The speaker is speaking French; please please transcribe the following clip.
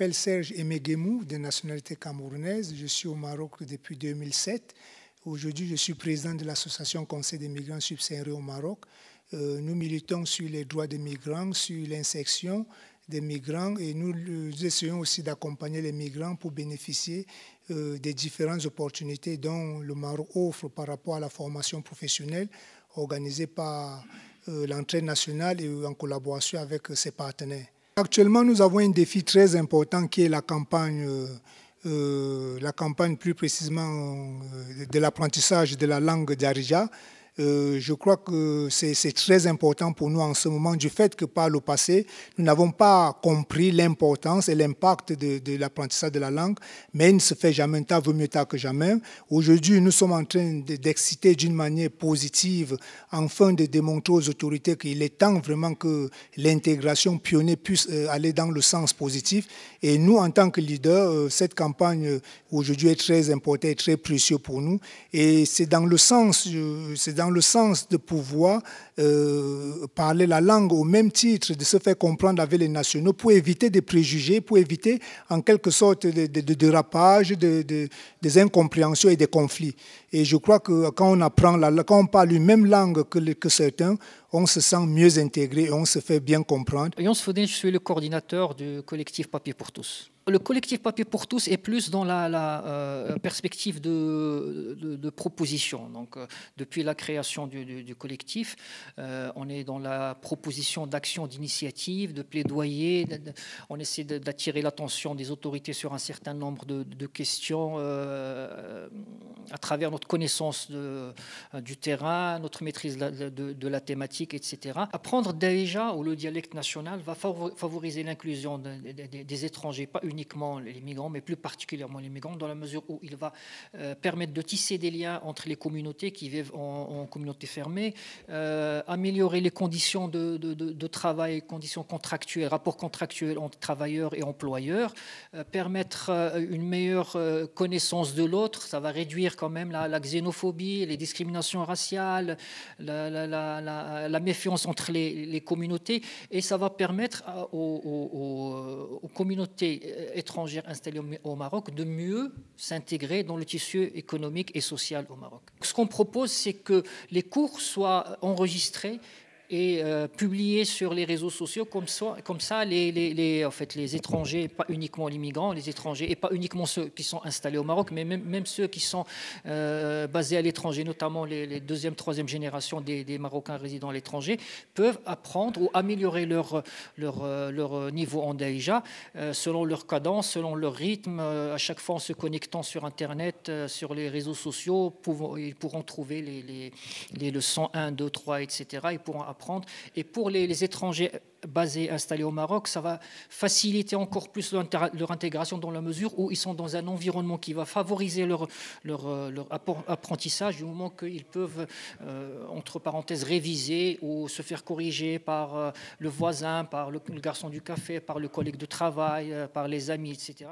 m'appelle Serge Emegemou, de nationalité camerounaise. Je suis au Maroc depuis 2007. Aujourd'hui, je suis président de l'association Conseil des migrants subsahariens au Maroc. Euh, nous militons sur les droits des migrants, sur l'insertion des migrants et nous, nous essayons aussi d'accompagner les migrants pour bénéficier euh, des différentes opportunités dont le Maroc offre par rapport à la formation professionnelle organisée par euh, l'entrée nationale et en collaboration avec ses partenaires. Actuellement, nous avons un défi très important qui est la campagne, euh, euh, la campagne plus précisément euh, de l'apprentissage de la langue d'Arija. Euh, je crois que c'est très important pour nous en ce moment du fait que par le passé, nous n'avons pas compris l'importance et l'impact de, l'apprentissage de la langue, mais il ne se fait jamais un tard, vaut mieux tard que jamais. Aujourd'hui, nous sommes en train d'exciter d'une manière positive, enfin de démontrer aux autorités qu'il est temps vraiment que l'intégration pionnière puisse euh, aller dans le sens positif. Et nous, en tant que leaders, euh, cette campagne aujourd'hui est très importante et très précieuse pour nous. Et c'est dans le sens, c'est dans le sens de pouvoir euh, parler la langue au même titre, de se faire comprendre avec les nationaux pour éviter des préjugés, pour éviter en quelque sorte des de, dérapage, dérapages, des incompréhensions et des conflits. Et je crois que quand on apprend, la, quand on parle une même langue que, que certains, on se sent mieux intégré et on se fait bien comprendre. Et on je suis le coordinateur du collectif Papier pour tous le collectif papier pour tous est plus dans la, euh, perspective de, proposition. Donc, euh, depuis la création du, collectif, euh, on est dans la proposition d'action, d'initiative, de plaidoyer. on essaie d'attirer l'attention des autorités sur un certain nombre de, questions à travers notre connaissance du terrain, notre maîtrise de la, thématique, etc. Apprendre déjà où le dialecte national va favoriser l'inclusion des, des étrangers, pas uniquement uniquement les migrants, mais plus particulièrement les migrants, dans la mesure où il va euh, permettre de tisser des liens entre les communautés qui vivent en, communauté fermée, euh, améliorer les conditions de, travail, conditions contractuelles, rapports contractuels entre travailleurs et employeurs, euh, permettre une meilleure connaissance de l'autre, ça va réduire quand même la, xénophobie, les discriminations raciales, la, méfiance entre les, communautés, et ça va permettre aux communautés étrangères installées au Maroc de mieux s'intégrer dans le tissu économique et social au Maroc. Ce qu'on propose, c'est que les cours soient enregistrés et euh, publier sur les réseaux sociaux. Comme ça, les, les, en fait, les étrangers, pas uniquement les migrants, les étrangers, et pas uniquement ceux qui sont installés au Maroc, mais même, ceux qui sont euh, basés à l'étranger, notamment les, deuxième, troisième génération des, Marocains résidant à l'étranger, peuvent apprendre ou améliorer leur, leur, euh, leur niveau en Daïja selon leur cadence, selon leur rythme, à chaque fois en se connectant sur Internet, sur les réseaux sociaux, ils pourront trouver les, les leçons 1, 2, 3, etc. Ils pourront et pour les, étrangers basés, installés au Maroc, ça va faciliter encore plus leur, intégration dans la mesure où ils sont dans un environnement qui va favoriser leur, euh, apprentissage du moment qu'ils peuvent, euh, entre parenthèses, réviser ou se faire corriger par euh, le voisin, par le, garçon du café, par le collègue de travail, par les amis, etc.